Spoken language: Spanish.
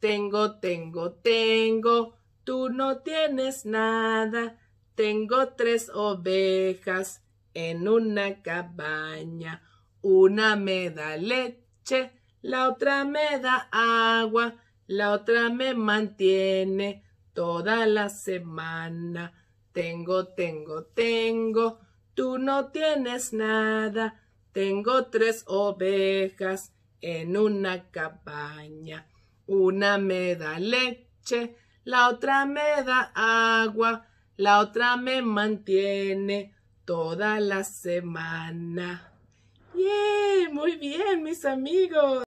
Tengo, tengo, tengo, tú no tienes nada. Tengo tres ovejas en una cabaña. Una me da leche, la otra me da agua, la otra me mantiene toda la semana. Tengo, tengo, tengo, tú no tienes nada. Tengo tres ovejas en una cabaña. Una me da leche, la otra me da agua, la otra me mantiene toda la semana. ¡Yey, Muy bien, mis amigos.